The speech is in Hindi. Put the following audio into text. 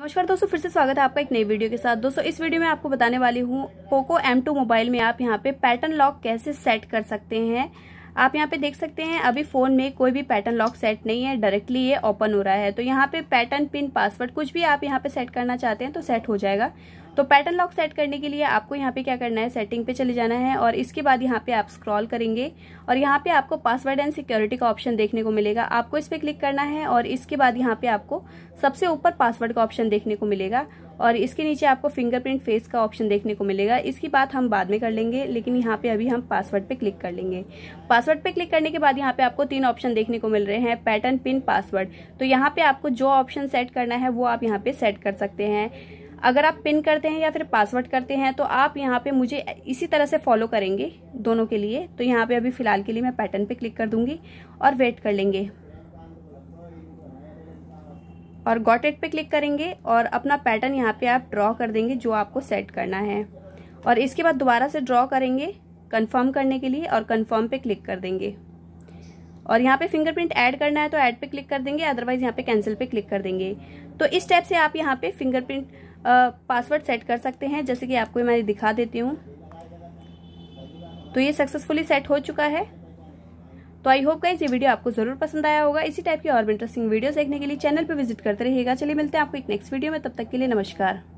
नमस्कार दोस्तों फिर से स्वागत है आपका एक नई वीडियो के साथ दोस्तों इस वीडियो में आपको बताने वाली हूँ पोको M2 मोबाइल में आप यहाँ पे पैटर्न लॉक कैसे सेट कर सकते हैं आप यहाँ पे देख सकते हैं अभी फ़ोन में कोई भी पैटर्न लॉक सेट नहीं है डायरेक्टली ये ओपन हो रहा है तो यहाँ पे पैटर्न पिन पासवर्ड कुछ भी आप यहाँ पे सेट करना चाहते हैं तो सेट हो जाएगा तो पैटर्न लॉक सेट करने के लिए आपको यहाँ पे क्या करना है सेटिंग पे चले जाना है और इसके बाद यहाँ पे आप स्क्रॉल करेंगे और यहाँ पे आपको पासवर्ड एंड सिक्योरिटी का ऑप्शन देखने को मिलेगा आपको इस पर क्लिक करना है और इसके बाद यहाँ पे आपको सबसे ऊपर पासवर्ड का ऑप्शन देखने को मिलेगा और इसके नीचे आपको फिंगरप्रिंट फेस का ऑप्शन देखने को मिलेगा इसकी बात हम बाद में कर लेंगे लेकिन यहाँ पे अभी हम पासवर्ड पे क्लिक कर लेंगे पासवर्ड पे क्लिक करने के बाद यहाँ पे आपको तीन ऑप्शन देखने को मिल रहे हैं पैटर्न पिन पासवर्ड तो यहाँ पे आपको जो ऑप्शन सेट करना है वो आप यहाँ पे सेट कर सकते हैं अगर आप पिन करते हैं या फिर पासवर्ड करते हैं तो आप यहाँ पे मुझे इसी तरह से फॉलो करेंगे दोनों के लिए तो यहाँ पे अभी फ़िलहाल के लिए मैं पैटर्न पे क्लिक कर दूंगी और वेट कर लेंगे और गॉट इट पे क्लिक करेंगे और अपना पैटर्न यहाँ पे आप ड्रॉ कर देंगे जो आपको सेट करना है और इसके बाद दोबारा से ड्रॉ करेंगे कन्फर्म करने के लिए और कन्फर्म पे क्लिक कर देंगे और यहाँ पे फिंगरप्रिंट ऐड करना है तो ऐड पे क्लिक कर देंगे अदरवाइज यहाँ पे कैंसिल पे क्लिक कर देंगे तो इस टाइप से आप यहाँ पे फिंगरप्रिंट पासवर्ड सेट कर सकते हैं जैसे कि आपको मैं दिखा देती हूँ तो ये सक्सेसफुली सेट हो चुका है तो आई होप गाइस ये वीडियो आपको जरूर पसंद आया होगा इसी टाइप की और इंटरेस्टिंग वीडियोस देखने के लिए चैनल पर विजिट करते रहिएगा चलिए मिलते हैं आपको एक नेक्स्ट वीडियो में तब तक के लिए नमस्कार